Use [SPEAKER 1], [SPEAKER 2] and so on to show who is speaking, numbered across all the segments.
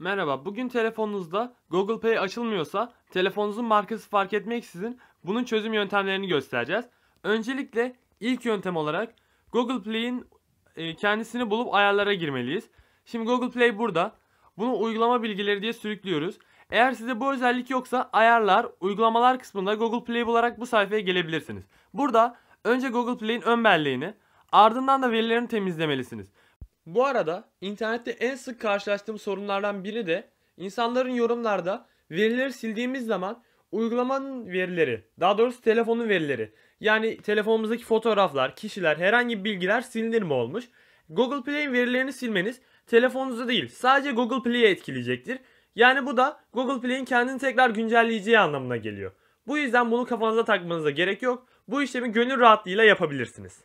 [SPEAKER 1] Merhaba, bugün telefonunuzda Google Pay açılmıyorsa telefonunuzun markası fark etmeksizin bunun çözüm yöntemlerini göstereceğiz. Öncelikle ilk yöntem olarak Google Play'in e, kendisini bulup ayarlara girmeliyiz. Şimdi Google Play burada. Bunu uygulama bilgileri diye sürüklüyoruz. Eğer size bu özellik yoksa ayarlar, uygulamalar kısmında Google Play olarak bu sayfaya gelebilirsiniz. Burada önce Google Play'in ön belleğini ardından da verilerini temizlemelisiniz. Bu arada internette en sık karşılaştığım sorunlardan biri de insanların yorumlarda verileri sildiğimiz zaman uygulamanın verileri, daha doğrusu telefonun verileri yani telefonumuzdaki fotoğraflar, kişiler, herhangi bilgiler silinir mi olmuş? Google Play'in verilerini silmeniz telefonunuzu değil sadece Google Play'i etkileyecektir. Yani bu da Google Play'in kendini tekrar güncelleyeceği anlamına geliyor. Bu yüzden bunu kafanıza takmanıza gerek yok. Bu işlemi gönül rahatlığıyla yapabilirsiniz.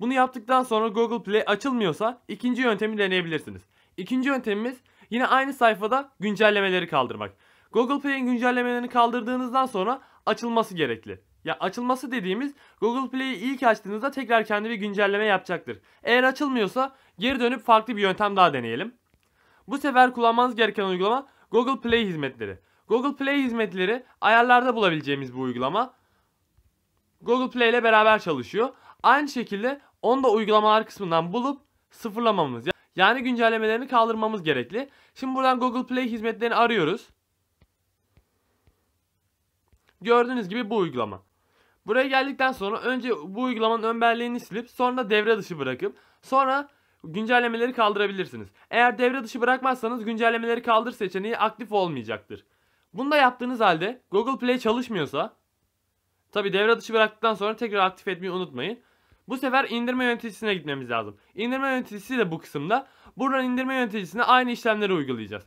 [SPEAKER 1] Bunu yaptıktan sonra Google Play açılmıyorsa ikinci yöntemi deneyebilirsiniz. İkinci yöntemimiz yine aynı sayfada güncellemeleri kaldırmak. Google Play'in güncellemelerini kaldırdığınızdan sonra açılması gerekli. Ya açılması dediğimiz Google Play'i ilk açtığınızda tekrar kendi bir güncelleme yapacaktır. Eğer açılmıyorsa geri dönüp farklı bir yöntem daha deneyelim. Bu sefer kullanmanız gereken uygulama Google Play hizmetleri. Google Play hizmetleri ayarlarda bulabileceğimiz bu uygulama. Google Play ile beraber çalışıyor. Aynı şekilde onu da uygulamalar kısmından bulup sıfırlamamız yani güncellemelerini kaldırmamız gerekli. Şimdi buradan Google Play hizmetlerini arıyoruz. Gördüğünüz gibi bu uygulama. Buraya geldikten sonra önce bu uygulamanın önberliğini silip sonra devre dışı bırakıp sonra güncellemeleri kaldırabilirsiniz. Eğer devre dışı bırakmazsanız güncellemeleri kaldır seçeneği aktif olmayacaktır. Bunu da yaptığınız halde Google Play çalışmıyorsa tabi devre dışı bıraktıktan sonra tekrar aktif etmeyi unutmayın. Bu sefer indirme yöneticisine gitmemiz lazım. İndirme yöneticisi de bu kısımda. Buradan indirme yöneticisine aynı işlemleri uygulayacağız.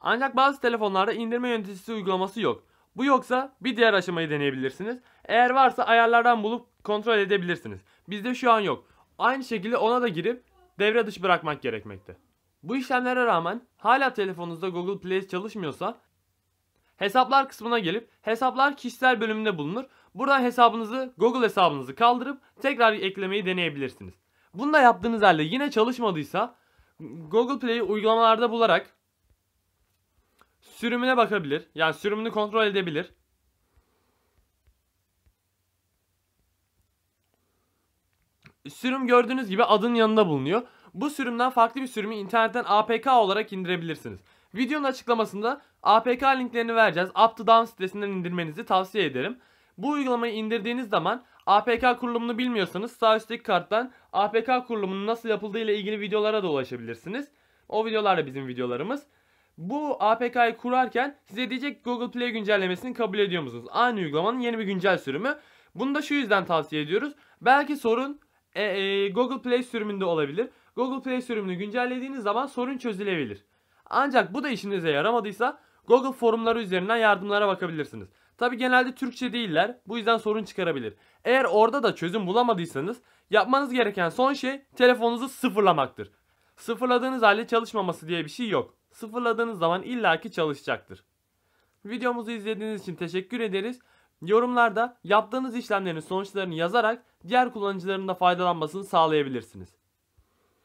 [SPEAKER 1] Ancak bazı telefonlarda indirme yöneticisi uygulaması yok. Bu yoksa bir diğer aşamayı deneyebilirsiniz. Eğer varsa ayarlardan bulup kontrol edebilirsiniz. Bizde şu an yok. Aynı şekilde ona da girip devre dışı bırakmak gerekmekte. Bu işlemlere rağmen hala telefonunuzda Google Play çalışmıyorsa Hesaplar kısmına gelip hesaplar kişisel bölümünde bulunur. Buradan hesabınızı Google hesabınızı kaldırıp tekrar eklemeyi deneyebilirsiniz. Bunu da yaptığınız halde yine çalışmadıysa Google Play'i uygulamalarda bularak sürümüne bakabilir. Yani sürümünü kontrol edebilir. Sürüm gördüğünüz gibi adın yanında bulunuyor. Bu sürümden farklı bir sürümü internetten APK olarak indirebilirsiniz. Videonun açıklamasında APK linklerini vereceğiz. Up to Down sitesinden indirmenizi tavsiye ederim. Bu uygulamayı indirdiğiniz zaman APK kurulumunu bilmiyorsanız sağ üstteki karttan APK kurulumunun nasıl yapıldığı ile ilgili videolara da ulaşabilirsiniz. O videolar da bizim videolarımız. Bu APK'yı kurarken size diyecek Google Play güncellemesini kabul ediyor musunuz? Aynı uygulamanın yeni bir güncel sürümü. Bunu da şu yüzden tavsiye ediyoruz. Belki sorun e, e, Google Play sürümünde olabilir. Google Play sürümünü güncellediğiniz zaman sorun çözülebilir. Ancak bu da işinize yaramadıysa Google forumları üzerinden yardımlara bakabilirsiniz. Tabi genelde Türkçe değiller. Bu yüzden sorun çıkarabilir. Eğer orada da çözüm bulamadıysanız yapmanız gereken son şey telefonunuzu sıfırlamaktır. Sıfırladığınız halde çalışmaması diye bir şey yok. Sıfırladığınız zaman illaki çalışacaktır. Videomuzu izlediğiniz için teşekkür ederiz. Yorumlarda yaptığınız işlemlerin sonuçlarını yazarak diğer kullanıcıların da faydalanmasını sağlayabilirsiniz.